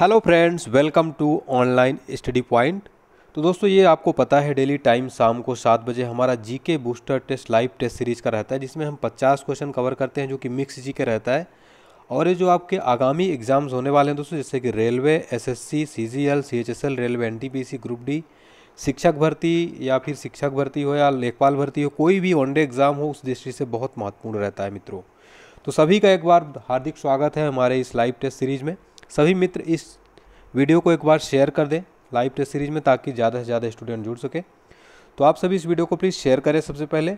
hello friends welcome to online study point तो दोस्तों ये आपको पता है डेली टाइम शाम को सात बजे हमारा GK booster test live test series का रहता है जिसमें हम 50 क्वेश्चन कवर करते हैं जो कि मिक्स जीके रहता है और ये जो आपके आगामी एग्ज़ाम्स होने वाले हैं दोस्तों जैसे कि railway S S C railway N group D शिक्षक भर्ती या फिर शिक्षक भर्ती हो या लेखपाल भर्ती हो कोई भी वनडे एग्ज़ाम हो उस दृष्टि से बहुत महत्वपूर्ण रहता है मित्रों तो सभी का एक बार हार्दिक स्वागत है हमारे इस लाइव टेस्ट सीरीज़ में सभी मित्र इस वीडियो को एक बार शेयर कर दें लाइव टेस्ट सीरीज में ताकि ज़्यादा से ज़्यादा स्टूडेंट जुड़ सके तो आप सभी इस वीडियो को प्लीज़ शेयर करें सबसे पहले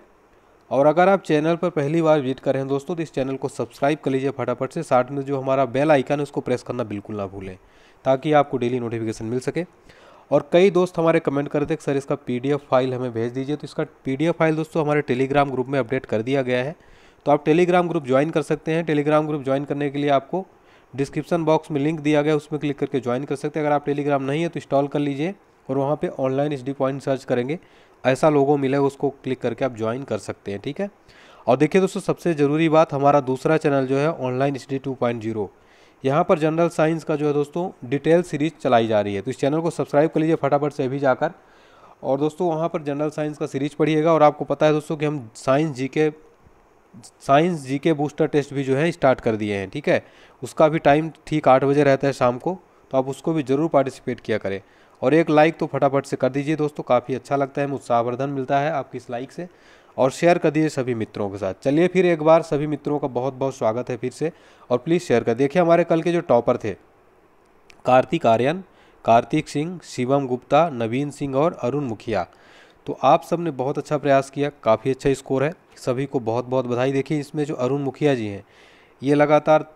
और अगर आप चैनल पर पहली बार विजिट कर रहे हैं दोस्तों तो इस चैनल को सब्सक्राइब कर लीजिए फटाफट से साथ में जो हमारा बेल आइकन है उसको प्रेस करना बिल्कुल ना भूलें ताकि आपको डेली नोटिफिकेशन मिल सके और कई दोस्त हमारे कमेंट कर रहे थे सर इसका पी फाइल हमें भेज दीजिए तो इसका पी फाइल दोस्तों हमारे टेलीग्राम ग्रुप में अपडेट कर दिया गया है तो आप टेलीग्राम ग्रुप ज्वाइन कर सकते हैं टेलीग्राम ग्रुप ज्वाइन करने के लिए आपको डिस्क्रिप्शन बॉक्स में लिंक दिया गया उसमें क्लिक करके ज्वाइन कर सकते हैं अगर आप टेलीग्राम नहीं है तो इंस्टॉल कर लीजिए और वहाँ पे ऑनलाइन एच पॉइंट सर्च करेंगे ऐसा लोगों मिले उसको क्लिक करके आप ज्वाइन कर सकते हैं ठीक है और देखिए दोस्तों सबसे ज़रूरी बात हमारा दूसरा चैनल जो है online H D two point zero यहाँ पर जनरल साइंस का जो है दोस्तों डिटेल सीरीज चलाई जा रही है तो इस चैनल को सब्सक्राइब कर लीजिए फटाफट से अभी जाकर और दोस्तों वहाँ पर जनरल साइंस का सीरीज पढ़िएगा और आपको पता है दोस्तों कि हम साइंस जी के साइंस जी के बूस्टर टेस्ट भी जो है स्टार्ट कर दिए हैं ठीक है उसका भी टाइम ठीक आठ बजे रहता है शाम को तो आप उसको भी ज़रूर पार्टिसिपेट किया करें और एक लाइक तो फटाफट से कर दीजिए दोस्तों काफ़ी अच्छा लगता है उत्साहवर्धन मिलता है आपकी इस लाइक से और शेयर कर दीजिए सभी मित्रों के साथ चलिए फिर एक बार सभी मित्रों का बहुत बहुत स्वागत है फिर से और प्लीज़ शेयर कर देखिए हमारे कल के जो टॉपर थे कार्तिक आर्यन कार्तिक सिंह शिवम गुप्ता नवीन सिंह और अरुण मुखिया तो आप सब ने बहुत अच्छा प्रयास किया काफ़ी अच्छा स्कोर है सभी को बहुत बहुत बधाई देखिए इसमें जो अरुण मुखिया जी हैं ये लगातार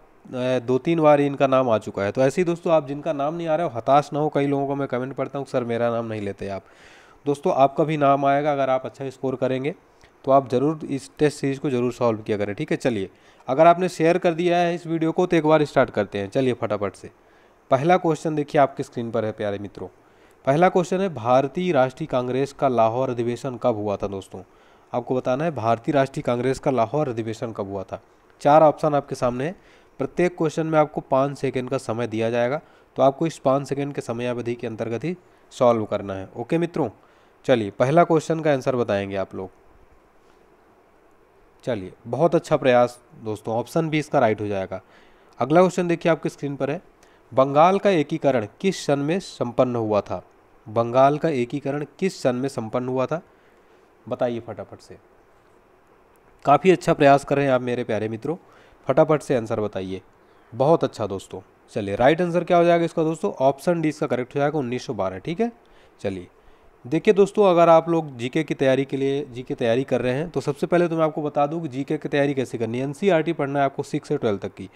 दो तीन बार इनका नाम आ चुका है तो ऐसे ही दोस्तों आप जिनका नाम नहीं आ रहा हो हताश ना हो कई लोगों को मैं कमेंट पढ़ता हूँ सर मेरा नाम नहीं लेते आप दोस्तों आपका भी नाम आएगा अगर आप अच्छा स्कोर करेंगे तो आप ज़रूर इस टेस्ट सीरीज़ को ज़रूर सॉल्व किया करें ठीक है चलिए अगर आपने शेयर कर दिया है इस वीडियो को तो एक बार स्टार्ट करते हैं चलिए फटाफट से पहला क्वेश्चन देखिए आपके स्क्रीन पर है प्यारे मित्रों पहला क्वेश्चन है भारतीय राष्ट्रीय कांग्रेस का लाहौर अधिवेशन कब हुआ था दोस्तों आपको बताना है भारतीय राष्ट्रीय कांग्रेस का लाहौर अधिवेशन कब हुआ था चार ऑप्शन आपके सामने है प्रत्येक क्वेश्चन में आपको पाँच सेकेंड का समय दिया जाएगा तो आपको इस पाँच सेकेंड के समयावधि के अंतर्गत ही सॉल्व करना है ओके मित्रों चलिए पहला क्वेश्चन का आंसर बताएंगे आप लोग चलिए बहुत अच्छा प्रयास दोस्तों ऑप्शन भी इसका राइट हो जाएगा अगला क्वेश्चन देखिए आपकी स्क्रीन पर है बंगाल का एकीकरण किस सन में संपन्न हुआ था बंगाल का एकीकरण किस सन में संपन्न हुआ था बताइए फटाफट से काफ़ी अच्छा प्रयास कर रहे हैं आप मेरे प्यारे मित्रों फटाफट से आंसर बताइए बहुत अच्छा दोस्तों चलिए राइट आंसर क्या हो जाएगा इसका दोस्तों ऑप्शन डी इसका करेक्ट हो जाएगा 1912 ठीक है चलिए देखिए दोस्तों अगर आप लोग जीके की तैयारी के लिए जीके तैयारी कर रहे हैं तो सबसे पहले तो मैं आपको बता दूं कि जीके की तैयारी कैसे करनी है एनसीईआरटी e पढ़ना है आपको सिक्स से ट्वेल्व तक की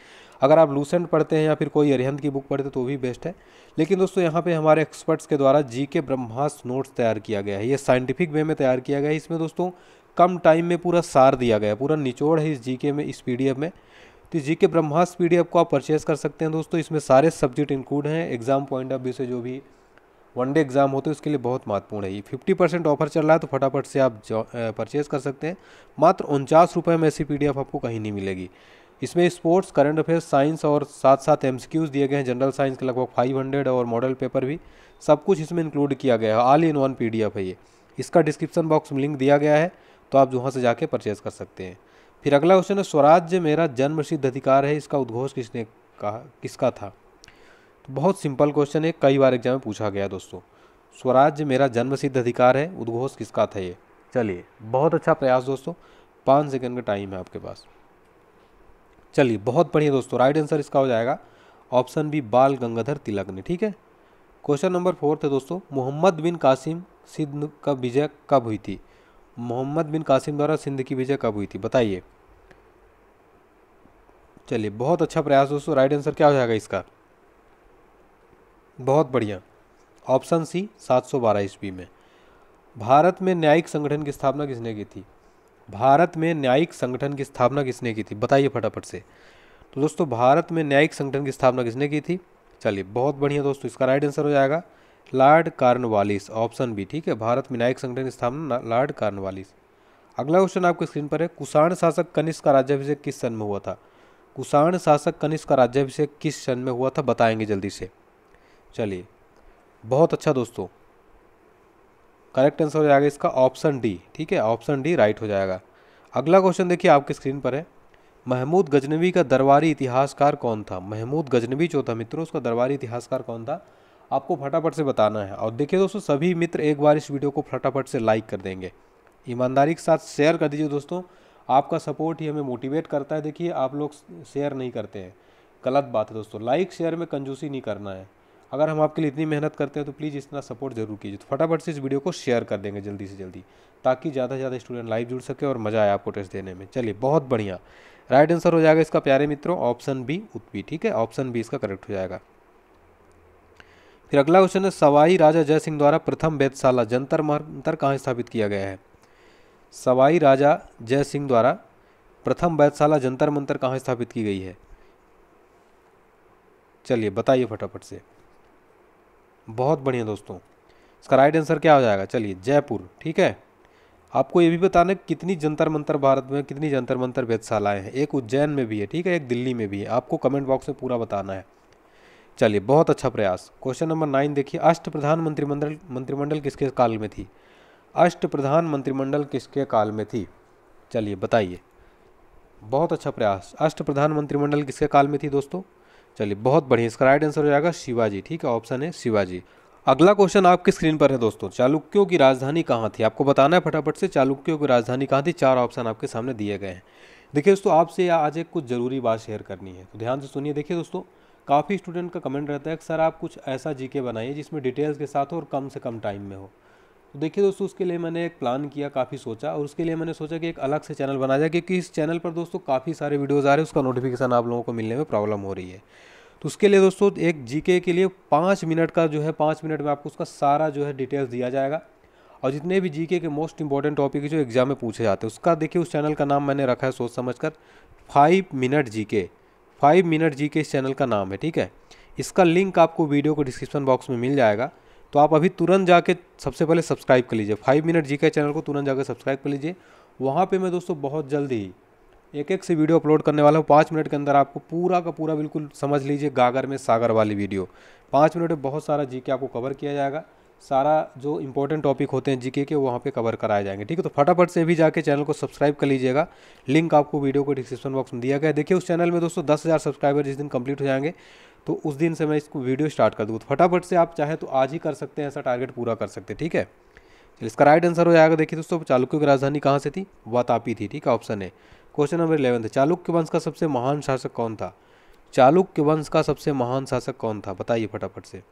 अगर आप लूसेंट पढ़ते हैं या फिर कोई अरिहंत की बुक पढ़ते तो भी बेस्ट है लेकिन दोस्तों यहाँ पर हमारे एक्सपर्ट्स के द्वारा जी के ब्रह्मास नोट्स तैयार किया गया है ये साइंटिफिक वे में तैयार किया गया है इसमें दोस्तों कम टाइम में पूरा सार दिया गया है पूरा निचोड़ है इस जी में इस पी में तो जी के ब्रह्मास पी को आप परचेज़ कर सकते हैं दोस्तों इसमें सारे सब्जेक्ट इंक्लूड हैं एग्ज़ाम पॉइंट ऑफ व्यू से जो भी वनडे एग्ज़ाम होते हैं उसके लिए बहुत महत्वपूर्ण है ये फिफ्टी परसेंट ऑफर चल रहा है तो फटाफट से आप परचेज़ कर सकते हैं मात्र उनचास रुपये में ऐसी पी आपको कहीं नहीं मिलेगी इसमें स्पोर्ट्स करंट अफेयर्स साइंस और साथ साथ एम दिए गए हैं जनरल साइंस के लगभग फाइव हंड्रेड और मॉडल पेपर भी सब कुछ इसमें इंक्लूड किया गया है ऑल इन वन पी है ये इसका डिस्क्रिप्शन बॉक्स में लिंक दिया गया है तो आप वहाँ से जाके परचेज़ कर सकते हैं फिर अगला क्वेश्चन है स्वराज्य मेरा जन्म सिद्ध अधिकार है इसका उद्घोष किसने कहा किसका था तो बहुत सिंपल क्वेश्चन है कई बार एग्जाम में पूछा गया दोस्तों स्वराज्य मेरा जन्मसिद्ध अधिकार है उद्घोष किसका था ये चलिए बहुत अच्छा प्रयास दोस्तों पाँच सेकेंड का टाइम है आपके पास चलिए बहुत बढ़िया दोस्तों राइट आंसर इसका हो जाएगा ऑप्शन बी बाल गंगाधर तिलक ने ठीक है क्वेश्चन नंबर फोर्थ है दोस्तों मोहम्मद बिन कासिम सिंध का विजय कब हुई थी मोहम्मद बिन कासिम द्वारा सिंध की विजय कब हुई थी बताइए चलिए बहुत अच्छा प्रयास दोस्तों राइट आंसर क्या हो जाएगा इसका बहुत बढ़िया ऑप्शन सी 712 ईस्वी में भारत में न्यायिक संगठन की स्थापना किसने की थी भारत में न्यायिक संगठन की स्थापना किसने की थी बताइए फटाफट से तो दोस्तों भारत में न्यायिक संगठन की स्थापना किसने की थी चलिए बहुत बढ़िया दोस्तों इसका राइट आंसर हो जाएगा लॉर्ड कार्नवालिस ऑप्शन बी ठीक है भारत में न्यायिक संगठन की स्थापना लॉर्ड कार्नवालिस अगला क्वेश्चन आपके स्क्रीन पर है कुषाण शासक कनिष्क का राज्याभिषेक किस सन में हुआ था कुषाण शासक कनिष्क का राज्याभिषेक किस सन में हुआ था बताएंगे जल्दी से चलिए बहुत अच्छा दोस्तों करेक्ट आंसर हो जाएगा इसका ऑप्शन डी ठीक है ऑप्शन डी राइट हो जाएगा अगला क्वेश्चन देखिए आपके स्क्रीन पर है महमूद गजनवी का दरबारी इतिहासकार कौन था महमूद गजनवी जो था मित्रों उसका दरबारी इतिहासकार कौन था आपको फटाफट से बताना है और देखिए दोस्तों सभी मित्र एक बार इस वीडियो को फटाफट से लाइक कर देंगे ईमानदारी के साथ शेयर कर दीजिए दोस्तों आपका सपोर्ट ही हमें मोटिवेट करता है देखिए आप लोग शेयर नहीं करते हैं गलत बात है दोस्तों लाइक शेयर में कंजूसी नहीं करना है अगर हम आपके लिए इतनी मेहनत करते हैं तो प्लीज़ इतना सपोर्ट जरूर कीजिए तो फटाफट से इस वीडियो को शेयर कर देंगे जल्दी से जल्दी ताकि ज़्यादा से ज़्यादा स्टूडेंट लाइव जुड़ सके और मज़ा आए आपको टेस्ट देने में चलिए बहुत बढ़िया राइट आंसर हो जाएगा इसका प्यारे मित्रों ऑप्शन बी उत्पी ठीक है ऑप्शन बी इसका करेक्ट हो जाएगा फिर अगला क्वेश्चन है सवाई राजा जय सिंह द्वारा प्रथम वेदशाला जंतर मंतर कहाँ स्थापित किया गया है सवाई राजा जय सिंह द्वारा प्रथम वैधशाला जंतर मंतर कहाँ स्थापित की गई है चलिए बताइए फटाफट से बहुत बढ़िया दोस्तों इसका राइट आंसर क्या हो जाएगा चलिए जयपुर ठीक है आपको ये भी बताना है कितनी जंतर मंतर भारत में कितनी जंतर मंतर वेधशालाएँ हैं एक उज्जैन में भी है ठीक है एक दिल्ली में भी है आपको कमेंट बॉक्स में पूरा बताना है चलिए बहुत अच्छा प्रयास क्वेश्चन नंबर नाइन देखिए अष्ट प्रधान मंत्रिमंडल मंत्रिमंडल किसके काल में थी अष्ट प्रधान मंत्रिमंडल किसके काल में थी चलिए बताइए बहुत अच्छा प्रयास अष्ट प्रधान मंत्रिमंडल किसके काल में थी दोस्तों चलिए बहुत बढ़िया इसका राइट आंसर हो जाएगा शिवाजी ठीक है ऑप्शन है शिवाजी अगला क्वेश्चन आपकी स्क्रीन पर है दोस्तों चालुक्यों की राजधानी कहाँ थी आपको बताना है फटाफट से चालुक्यों की राजधानी कहाँ थी चार ऑप्शन आपके सामने दिए गए हैं देखिए दोस्तों आपसे आज एक कुछ ज़रूरी बात शेयर करनी है तो ध्यान से सुनिए देखिए दोस्तों काफ़ी स्टूडेंट का कमेंट रहता है कि सर आप कुछ ऐसा जीके बनाइए जिसमें डिटेल्स के साथ हो और कम से कम टाइम में हो तो देखिए दोस्तों उसके लिए मैंने एक प्लान किया काफ़ी सोचा और उसके लिए मैंने सोचा कि एक अलग से चैनल बनाया जाए क्योंकि इस चैनल पर दोस्तों काफ़ी सारे वीडियोज़ आ रहे हैं उसका नोटिफिकेशन आप लोगों को मिलने में प्रॉब्लम हो रही है तो उसके लिए दोस्तों एक जीके के लिए पाँच मिनट का जो है पाँच मिनट में आपको उसका सारा जो है डिटेल्स दिया जाएगा और जितने भी जीके के मोस्ट इंपॉर्टेंट टॉपिक जो एग्जाम में पूछे जाते हैं उसका देखिए उस चैनल का नाम मैंने रखा है सोच समझ कर फाइव मिनट के फाइव मिनट के इस चैनल का नाम है ठीक है इसका लिंक आपको वीडियो को डिस्क्रिप्शन बॉक्स में मिल जाएगा तो आप अभी तुरंत जाके सबसे पहले सब्सक्राइब कर लीजिए फाइव मिनट जी चैनल को तुरंत जाकर सब्सक्राइब कर लीजिए वहाँ पर मैं दोस्तों बहुत जल्दी ही एक एक से वीडियो अपलोड करने वाला हूँ पाँच मिनट के अंदर आपको पूरा का पूरा बिल्कुल समझ लीजिए गागर में सागर वाली वीडियो पाँच मिनट में बहुत सारा जीके आपको कवर किया जाएगा सारा जो इंपॉर्टेंट टॉपिक होते हैं जीके के वहाँ पे कवर कराए जाएंगे ठीक है तो फटाफट से भी जाके चैनल को सब्सक्राइब कर लीजिएगा लिंक आपको वीडियो को डिस्क्रिप्शन बॉक्स में दिया गया देखिए उस चैनल में दोस्तों दस हज़ार सब्सक्राइबर जिस दिन कंप्लीट हो जाएंगे तो उस दिन से मैं इसको वीडियो स्टार्ट कर दूँ तो फटाफट से आप चाहे तो आज ही कर सकते हैं ऐसा टारगेट पूरा कर सकते हैं ठीक है तो इसका राइट आंसर हो जाएगा देखिए दोस्तों चालुक्य की राजधानी कहाँ से थी वातापी थी ठीक है ऑप्शन है क्वेश्चन नंबर इलेवन था चालुक्य वंश का सबसे महान शासक कौन था चालुक्य वंश का सबसे महान शासक कौन था बताइए फटाफट से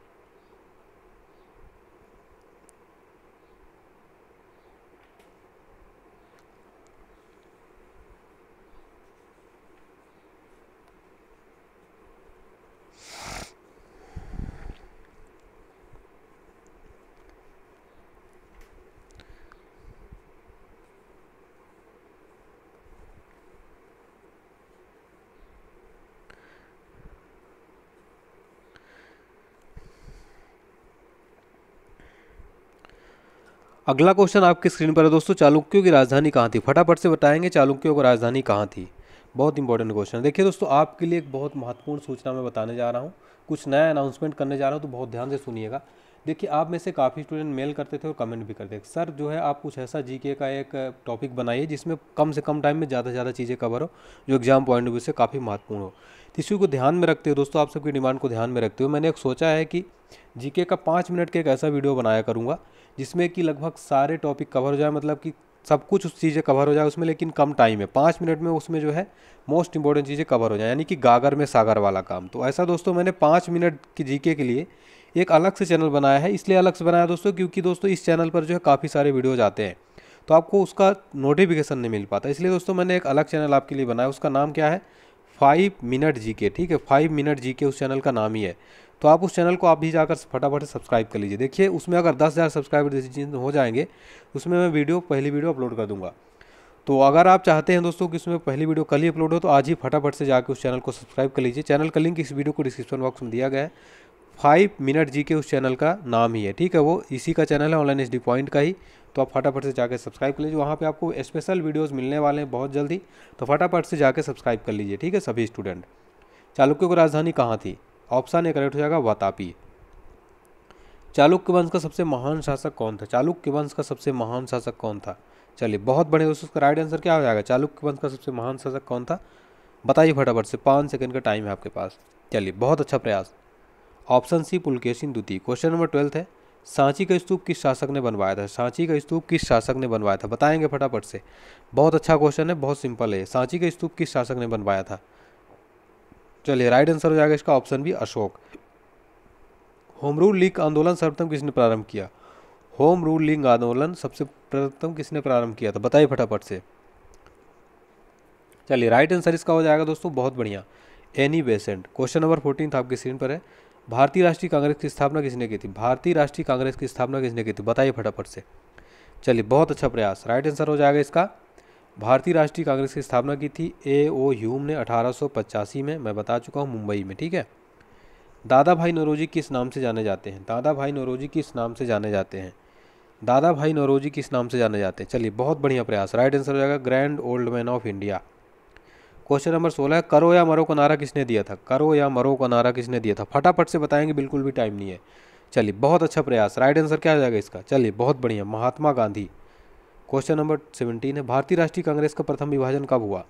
अगला क्वेश्चन आपकी स्क्रीन पर है दोस्तों चालुक्यों की राजधानी कहाँ थी फटाफट से बताएंगे चालुक्यों की राजधानी कहाँ थी बहुत इंपॉर्टेंट क्वेश्चन देखिए दोस्तों आपके लिए एक बहुत महत्वपूर्ण सूचना मैं बताने जा रहा हूँ कुछ नया अनाउंसमेंट करने जा रहा हूँ तो बहुत ध्यान से सुनिएगा देखिए आप में से काफ़ी स्टूडेंट मेल करते थे और कमेंट भी करते थे सर जो है आप कुछ ऐसा जीके का एक टॉपिक बनाइए जिसमें कम से कम टाइम में ज़्यादा से ज़्यादा चीज़ें कवर हो जो एग्जाम पॉइंट ऑफ व्यू से काफ़ी महत्वपूर्ण हो तो इसी को ध्यान में रखते हो दोस्तों आप सबकी डिमांड को ध्यान में रखते हो मैंने एक सोचा है कि जीके का पाँच मिनट का एक ऐसा वीडियो बनाया करूँगा जिसमें कि लगभग सारे टॉपिक कवर हो जाए मतलब कि सब कुछ उस चीज़ें कवर हो जाए उसमें लेकिन कम टाइम है पाँच मिनट में उसमें जो है मोस्ट इंपॉर्टेंट चीज़ें कवर हो जाए यानी कि गागर में सागर वाला काम तो ऐसा दोस्तों मैंने पाँच मिनट की जीके के लिए एक अलग से चैनल बनाया है इसलिए अलग से बनाया दोस्तों क्योंकि दोस्तों इस चैनल पर जो है काफ़ी सारे वीडियोज आते हैं तो आपको उसका नोटिफिकेशन नहीं मिल पाता इसलिए दोस्तों मैंने एक अलग चैनल आपके लिए बनाया उसका नाम क्या है फाइव मिनट जी के ठीक है फाइव मिनट जी के उस चैनल का नाम ही है तो आप उस चैनल को आप भी जाकर फटाफट सब्सक्राइब कर लीजिए देखिए उसमें अगर दस हज़ार सब्सक्राइबर हो जाएंगे उसमें मैं वीडियो पहली वीडियो अपलोड कर दूंगा तो अगर आप चाहते हैं दोस्तों कि उसमें पहली वीडियो कल ही अपलोड हो तो आज ही फटाफट से जाकर उस चैनल को सब्सक्राइब कर लीजिए चैनल का लिंक इस वीडियो को डिस्क्रिप्शन बॉक्स में दिया गया है फाइव मिनट जी के उस चैनल का नाम ही है ठीक है वो इसी का चैनल है ऑनलाइन एस पॉइंट का ही तो आप फटाफट से जाकर सब्सक्राइब कर लीजिए वहाँ पे आपको स्पेशल वीडियोस मिलने वाले हैं बहुत जल्दी तो फटाफट से जाकर सब्सक्राइब कर लीजिए ठीक है सभी स्टूडेंट चालुक्य को राजधानी कहाँ थी ऑप्शन ए करेक्ट हो जाएगा वातापी चालुक्य वंश का सबसे महान शासक कौन था चालुक्य वंश का सबसे महान शासक कौन था चलिए बहुत बढ़िया दोस्तों उसका राइट आंसर क्या हो जाएगा चालुक्य वंश का सबसे महान शासक कौन था बताइए फटाफट से पाँच सेकेंड का टाइम है आपके पास चलिए बहुत अच्छा प्रयास ऑप्शन सी पुलकेशिन द्वितीय क्वेश्चन नंबर ट्वेल्थ है सांची का स्तूप किस शासक ने बनवाया था सांची का स्तूप किस शासक ने बनवाया था बताएंगे फटाफट से बहुत अच्छा क्वेश्चन है बहुत सिंपल है सांची का स्तूप किस शासक ने बनवाया था चलिए राइट आंसर हो जाएगा इसका ऑप्शन भी अशोक होम रूल लीग आंदोलन सर्वप्रथम किसने प्रारंभ किया होम रूल लीग आंदोलन सबसे प्रथम किसने प्रारंभ किया था बताइए फटाफट से चलिए राइट आंसर इसका हो जाएगा दोस्तों बहुत बढ़िया Annie Besant question number fourteen था तो आपकी स्क्रीन पर है भारतीय राष्ट्रीय कांग्रेस की स्थापना किसने की थी भारतीय राष्ट्रीय कांग्रेस की स्थापना किसने की थी बताइए फटाफट से चलिए बहुत अच्छा प्रयास राइट आंसर हो जाएगा इसका भारतीय राष्ट्रीय कांग्रेस की स्थापना की थी ए ओ ह्यूम ने अठारह में मैं बता चुका हूँ मुंबई में ठीक है दादा भाई नौरोजी किस नाम से जाने जाते हैं दादा भाई नौरोजी किस नाम से जाने जाते हैं दादा भाई नौरोजी किस नाम से जाने जाते हैं चलिए बहुत बढ़िया प्रयास राइट आंसर हो जाएगा grand old man of India question number सोलह करो या मरो का नारा किसने दिया था करो या मरो का नारा किसने दिया था फटाफट से बताएंगे बिल्कुल भी टाइम नहीं है चलिए बहुत अच्छा प्रयास राइट आंसर क्या हो जाएगा इसका चलिए बहुत बढ़िया Mahatma Gandhi question number seventeen है भारतीय राष्ट्रीय कांग्रेस का प्रथम विभाजन कब हुआ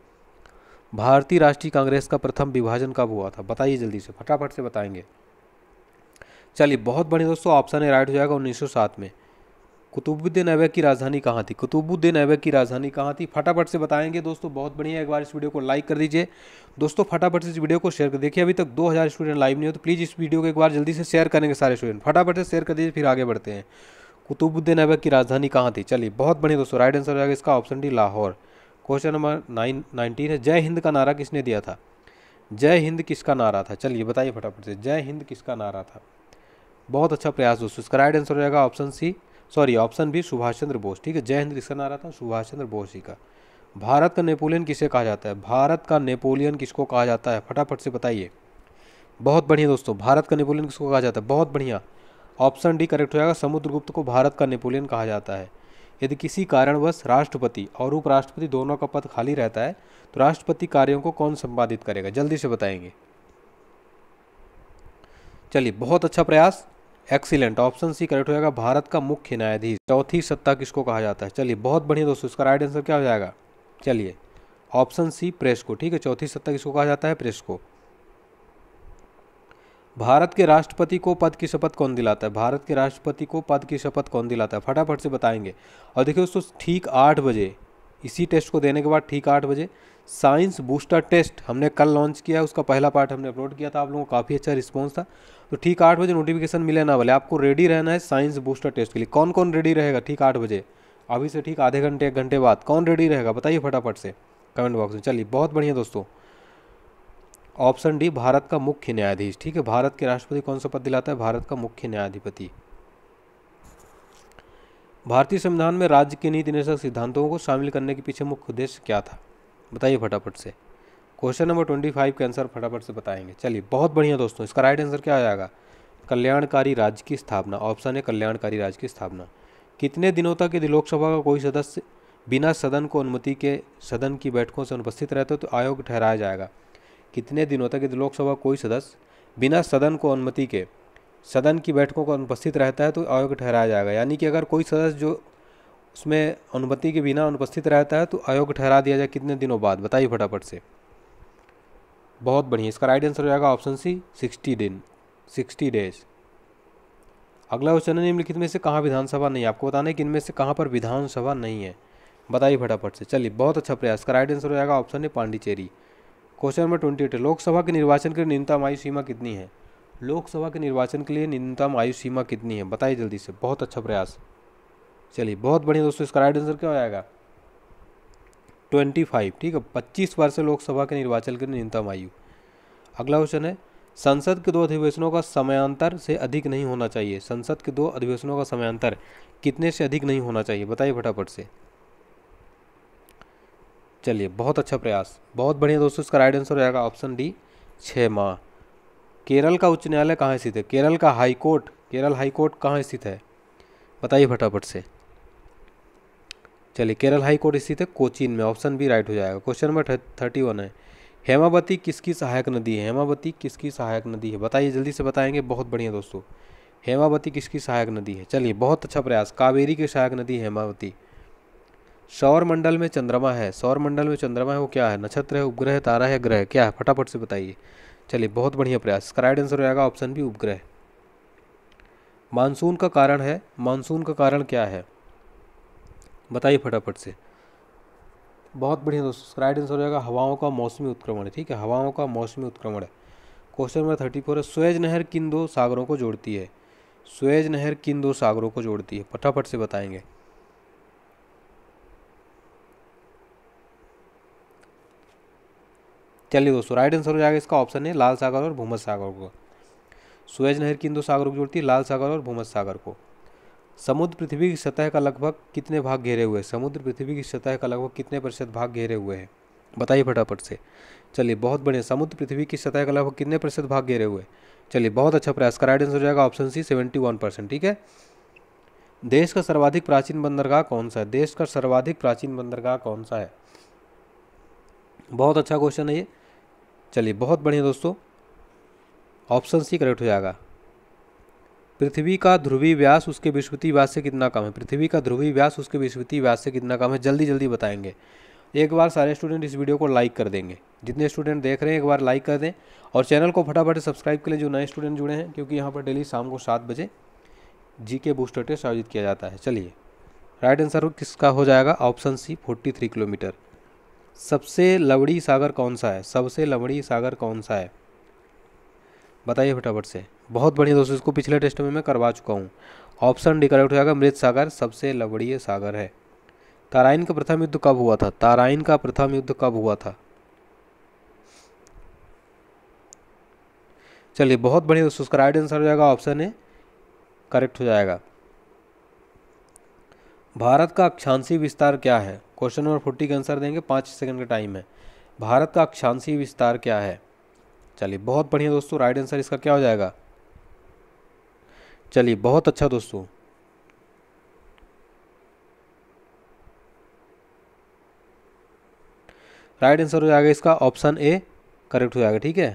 भारतीय राष्ट्रीय कांग्रेस का प्रथम विभाजन कब हुआ था बताइए जल्दी से फटाफट से बताएंगे चलिए बहुत बढ़िया दोस्तों ऑप्शन है राइट हो जाएगा उन्नीस में कुतुबुद्दीन ऐबक की राजधानी कहाँ थी कुतुबुद्दीन ऐबक की राजधानी कहाँ थी फटाफट से बताएंगे दोस्तों बहुत बढ़िया एक बार इस वीडियो को लाइक कर दीजिए दोस्तों फटाफट से इस वीडियो को शेयर कर देखिए अभी तक 2000 स्टूडेंट लाइव नहीं हो तो प्लीज़ इस वीडियो को एक बार जल्दी से शेयर करेंगे सारे स्टूडेंट फटाफट से शेयर कर दीजिए फिर आगे बढ़ते हैं कुतुबुद्दीन ऐबक की राजधानी कहाँ थी चलिए बहुत बढ़िया दोस्तों राइट आंसर हो जाएगा इसका option D Lahore question number nine nineteen है जय हिंद का नारा किसने दिया था जय हिंद किसका नारा था चलिए बताइए फटाफट से जय हिंद किसका नारा था बहुत अच्छा प्रयास दोस्तों इसका राइट आंसर हो जाएगा option C sorry option B Subhash Chandra Bose ठीक है जय हिंद किसका नारा था सुभाष चंद्र बोस जी का भारत का नेपोलियन किसे कहा जाता है भारत का नेपोलियन किसको कहा जाता है फटाफट से बताइए बहुत बढ़िया दोस्तों भारत का नेपोलियन किसको कहा जाता है बहुत बढ़िया ऑप्शन डी करेक्ट हो जाएगा समुद्रगुप्त को भारत का नेपोलियन कहा जाता है यदि किसी कारणवश राष्ट्रपति और उपराष्ट्रपति दोनों का पद खाली रहता है तो राष्ट्रपति कार्यों को कौन संपादित करेगा जल्दी से बताएंगे चलिए बहुत अच्छा प्रयास एक्सीलेंट ऑप्शन सी करेक्ट हो जाएगा भारत का मुख्य न्यायाधीश चौथी सत्ता किसको कहा जाता है चलिए बहुत बढ़िया दोस्तों इसका राइट आंसर क्या हो जाएगा चलिए ऑप्शन सी प्रेस को ठीक है चौथी सत्ता किसको कहा जाता है प्रेस को भारत के राष्ट्रपति को पद की शपथ कौन दिलाता है भारत के राष्ट्रपति को पद की शपथ कौन दिलाता है फटाफट से बताएंगे और देखिए दोस्तों ठीक आठ बजे इसी टेस्ट को देने के बाद ठीक आठ बजे साइंस बूस्टर टेस्ट हमने कल लॉन्च किया उसका पहला पार्ट हमने अपलोड किया था आप लोगों को काफ़ी अच्छा रिस्पॉन्स था तो ठीक आठ बजे नोटिफिकेशन मिले ना वाले आपको रेडी रहना है साइंस बूस्टर टेस्ट के लिए कौन कौन रेडी रहेगा ठीक आठ बजे अभी से ठीक आधे घंटे एक घंटे बाद कौन रेडी रहेगा बताइए फटाफट से कमेंट बॉक्स में चलिए बहुत बढ़िया दोस्तों ऑप्शन डी भारत का मुख्य न्यायाधीश ठीक है भारत के राष्ट्रपति कौन सा पद दिलाता है भारत का मुख्य न्यायाधिपति भारतीय संविधान में राज्य के नीति निर्देशक सिद्धांतों को शामिल करने के पीछे मुख्य उद्देश्य क्या था बताइए फटाफट से क्वेश्चन नंबर ट्वेंटी फाइव के आंसर फटाफट से बताएंगे चलिए बहुत बढ़िया दोस्तों इसका राइट आंसर क्या आ जाएगा कल्याणकारी राज्य की स्थापना ऑप्शन है कल्याणकारी राज्य की स्थापना कितने दिनों तक यदि लोकसभा का कोई सदस्य बिना सदन को अनुमति के सदन की बैठकों से अनुपस्थित रहते तो आयोग ठहराया जाएगा कितने दिनों तक यदि लोकसभा कोई सदस्य बिना सदन को अनुमति के सदन की बैठकों को अनुपस्थित रहता है तो अयोग्य ठहराया जाएगा यानी कि अगर कोई सदस्य जो उसमें अनुमति के बिना अनुपस्थित रहता है तो अयोग्य ठहरा दिया जाए कितने दिनों बाद बताइए फटाफट से बहुत बढ़िया इसका राइट आंसर हो जाएगा ऑप्शन सी सिक्सटी दिन सिक्सटी डेज अगला क्वेश्चन है निम्नलिखित में से कहाँ विधानसभा नहीं है आपको बताना है कि इनमें से कहाँ पर विधानसभा नहीं है बताइए फटाफट से चलिए बहुत अच्छा प्रयास का राइट आंसर हो जाएगा ऑप्शन है Pondicherry question number twenty eight Lok Sabha के निर्वाचन के लिए न्यूनतम आयु सीमा कितनी है लोकसभा के निर्वाचन के लिए न्यूनतम आयु सीमा कितनी है बताइए जल्दी से बहुत अच्छा प्रयास चलिए बहुत बढ़िया दोस्तों इसका राइट आंसर क्या हो जाएगा ट्वेंटी फाइव ठीक है पच्चीस वर्ष लोकसभा के निर्वाचन के न्यूनतम आयु अगला क्वेश्चन है संसद के दो अधिवेशनों का समयांतर से अधिक नहीं होना चाहिए संसद के दो अधिवेशनों का समयांतर कितने से अधिक नहीं होना चाहिए बताइए फटाफट से चलिए बहुत अच्छा प्रयास बहुत बढ़िया दोस्तों इसका राइट आंसर हो जाएगा ऑप्शन डी छः माह केरल का उच्च न्यायालय कहाँ स्थित है केरल का high court Kerala high court कहाँ स्थित है बताइए फटाफट से चलिए केरल हाई कोर्ट स्थित है कोचीन में ऑप्शन बी राइट हो जाएगा क्वेश्चन नंबर थर्टी वन है हेमावती किसकी सहायक नदी है हेमावती किसकी सहायक नदी है बताइए जल्दी से बताएंगे बहुत बढ़िया दोस्तों हेमावती किसकी सहायक नदी है चलिए बहुत अच्छा प्रयास कावेरी की सहायक नदी है हेमावती सौर मंडल में चंद्रमा है सौर मंडल में चंद्रमा है वो क्या है नक्षत्र है उपग्रह तारा है ग्रह क्या है फटाफट से बताइए चलिए बहुत बढ़िया प्रयास इसका राइट आंसर हो जाएगा ऑप्शन बी उपग्रह मानसून का कारण है मानसून का कारण क्या है बताइए फटाफट से बहुत बढ़िया दोस्तों इसका राइट आंसर हो जाएगा हवाओं का मौसमी उत्क्रमण है ठीक है हवाओं का मौसमी उत्क्रमण है क्वेश्चन नंबर थर्टी फोर है स्वेज नहर किन दो सागरों को जोड़ती है स्वेज नहर किन दो सागरों को जोड़ती है फटाफट से बताएंगे चलिए दोस्तों राइट आंसर हो जाएगा इसका ऑप्शन है लाल सागर और भूमध सागर को सुएज नहर किन दो सागरों को जोड़ती है लाल सागर और भूमध सागर को समुद्र पृथ्वी की सतह का लगभग कितने भाग घेरे हुए हैं समुद्र पृथ्वी की सतह का लगभग कितने प्रतिशत भाग घेरे हुए हैं बताइए फटाफट से चलिए बहुत बढ़िया समुद्र पृथ्वी की सतह का लगभग कितने प्रतिशत भाग घेरे हुए चलिए बहुत अच्छा प्रयास का राइट आंसर हो जाएगा option C seventy one percent ठीक है देश का सर्वाधिक प्राचीन बंदरगाह कौन सा है देश का सर्वाधिक प्राचीन बंदरगाह कौन सा है बहुत अच्छा क्वेश्चन है ये चलिए बहुत बढ़िया दोस्तों ऑप्शन सी करेक्ट हो जाएगा पृथ्वी का ध्रुवी व्यास उसके विश्वतीय व्यास से कितना कम है पृथ्वी का ध्रुवी व्यास उसके विश्वतीय व्यास से कितना कम है जल्दी जल्दी बताएंगे एक बार सारे स्टूडेंट इस वीडियो को लाइक कर देंगे जितने स्टूडेंट देख रहे हैं एक बार लाइक कर दें और चैनल को फटाफट सब्सक्राइब के लिए जो नए स्टूडेंट जुड़े हैं क्योंकि यहाँ पर डेली शाम को सात बजे जी के बूस्टर टेस्ट आयोजित किया जाता है चलिए राइट आंसर किसका हो जाएगा option C forty three kilometre सबसे लवड़ी सागर कौन सा है सबसे लवड़ी सागर कौन सा है बताइए फटाफट से बहुत बढ़िया दोस्तों इसको पिछले टेस्ट में मैं करवा चुका हूँ ऑप्शन डी करेक्ट हो जाएगा मृत सागर सबसे लवड़ीय सागर है ताराइन का प्रथम युद्ध कब हुआ था ताराइन का प्रथम युद्ध कब हुआ था चलिए बहुत बढ़िया दोस्तों उसका राइट आंसर हो जाएगा ऑप्शन ए करेक्ट हो जाएगा भारत का अक्षांशी विस्तार क्या है क्वेश्चन नंबर फोर्टी का आंसर देंगे पाँच सेकंड का टाइम है भारत का अक्षांशी विस्तार क्या है चलिए बहुत बढ़िया दोस्तों राइट आंसर इसका क्या हो जाएगा चलिए बहुत अच्छा दोस्तों राइट आंसर हो जाएगा इसका ऑप्शन ए करेक्ट हो जाएगा ठीक है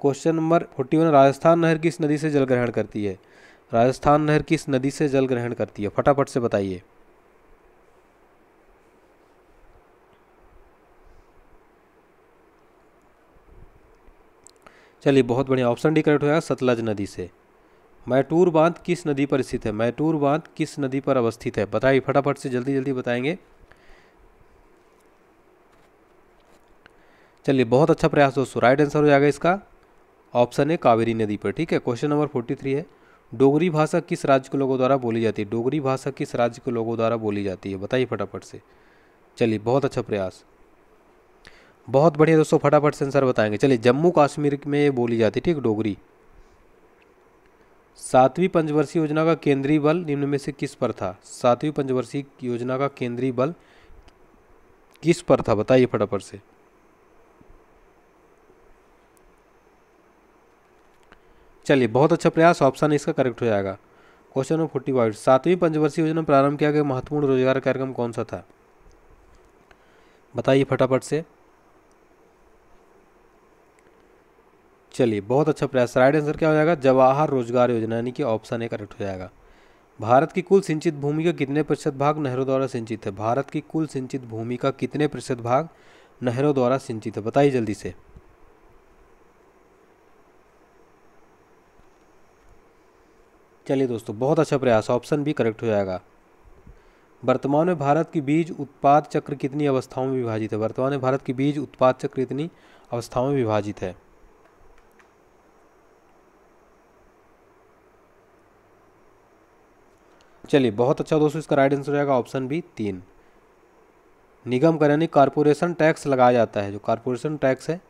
question number forty one Rajasthan नहर किस नदी से जल ग्रहण करती है राजस्थान नहर किस नदी से जल ग्रहण करती है फटाफट से बताइए चलिए बहुत बढ़िया ऑप्शन डी करेक्ट होगा सतलज नदी से मैटूर बांध किस नदी पर स्थित है मैटूर बांध किस नदी पर अवस्थित है बताइए फटाफट से जल्दी जल्दी बताएंगे चलिए बहुत अच्छा प्रयास दोस्तों राइट आंसर हो जाएगा इसका ऑप्शन है कावेरी नदी पर ठीक है क्वेश्चन नंबर फोर्टी थ्री है डोगरी भाषा किस राज्य के लोगों द्वारा बोली जाती है डोगरी भाषा किस राज्य के लोगों द्वारा बोली जाती है बताइए फटाफट से चलिए बहुत अच्छा प्रयास बहुत बढ़िया दोस्तों फटाफट से आंसर बताएंगे चलिए जम्मू कश्मीर में बोली जाती है ठीक डोगरी सातवीं पंचवर्षीय योजना का केंद्रीय बल निम्न में से किस पर था सातवीं पंचवर्षीय योजना का केंद्रीय बल किस पर था बताइए फटाफट से चलिए बहुत अच्छा प्रयास ऑप्शन इसका करेक्ट हो जाएगा क्वेश्चन नंबर फोर्टी फाइव सातवीं पंचवर्षीय योजना प्रारंभ किया गया महत्वपूर्ण रोजगार कार्यक्रम कौन सा था बताइए फटाफट से चलिए बहुत अच्छा प्रयास राइट आंसर क्या हो जाएगा जवाहर रोजगार योजना यानी कि ऑप्शन ए करेक्ट हो जाएगा भारत की कुल सिंचित भूमि का कितने प्रतिशत भाग नहरों द्वारा सिंचित है भारत की कुल सिंचित भूमि का कितने प्रतिशत भाग नहरों द्वारा सिंचित है बताइए जल्दी से चलिए दोस्तों बहुत अच्छा प्रयास ऑप्शन भी करेक्ट हो जाएगा वर्तमान में भारत की बीज उत्पाद चक्र कितनी अवस्थाओं में विभाजित है वर्तमान में भारत की बीज उत्पाद चक्र कितनी अवस्थाओं में विभाजित है चलिए बहुत अच्छा दोस्तों इसका राइट आंसर रहेगा ऑप्शन बी तीन निगम कर यानी कॉरपोरेशन टैक्स लगाया जाता है जो कॉरपोरेशन टैक्स है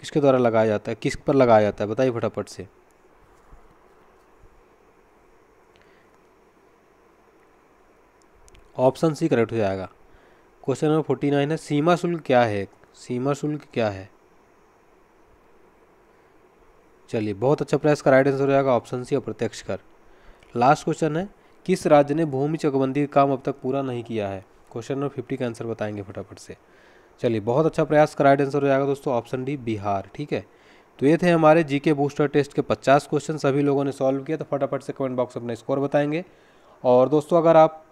किसके द्वारा लगाया जाता है किस पर लगाया जाता है बताइए फटाफट से ऑप्शन सी करेक्ट हो जाएगा क्वेश्चन नंबर फोर्टी नाइन है सीमा शुल्क क्या है सीमा शुल्क क्या है चलिए बहुत अच्छा प्रयास का राइट आंसर हो जाएगा ऑप्शन सी अप्रत्यक्ष कर लास्ट क्वेश्चन है किस राज्य ने भूमि चकबंदी का काम अब तक पूरा नहीं किया है क्वेश्चन नंबर फिफ्टी का आंसर बताएंगे फटाफट से चलिए बहुत अच्छा प्रयास का राइट आंसर हो जाएगा दोस्तों ऑप्शन डी बिहार ठीक है तो ये थे हमारे जीके बूस्टर टेस्ट के 50 क्वेश्चन सभी लोगों ने सॉल्व किया तो फटाफट से कमेंट बॉक्स अपने स्कोर बताएंगे और दोस्तों अगर आप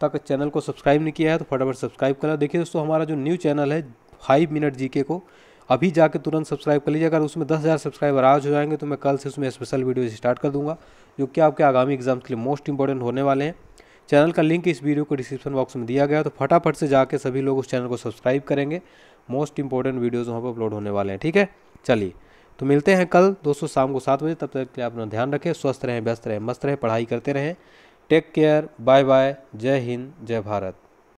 तक चैनल को सब्सक्राइब नहीं किया है तो फटाफट सब्सक्राइब करें देखिए दोस्तों हमारा जो न्यू चैनल है फाइव मिनट जी को अभी जाके तुरंत सब्सक्राइब कर लीजिए अगर उसमें दस हज़ार सब्सक्राइबर आज हो जाएंगे तो मैं कल से उसमें स्पेशल वीडियो स्टार्ट कर दूंगा जो कि आपके आगामी एग्जाम्स के लिए मोस्ट इंपॉर्टेंट होने वाले हैं चैनल का लिंक इस वीडियो को डिस्क्रिप्शन बॉक्स में दिया गया तो फटाफट से जाके सभी लोग उस चैनल को सब्सक्राइब करेंगे मोस्ट इंपॉर्टेंट वीडियोज़ वहाँ पर अपलोड होने वाले हैं ठीक है चलिए तो मिलते हैं कल दोस्तों शाम को सात बजे तब तक के लिए अपना ध्यान रखें स्वस्थ रहें व्यस्त रहें मस्त रहें पढ़ाई करते रहें टेक केयर बाय बाय जय हिंद जय भारत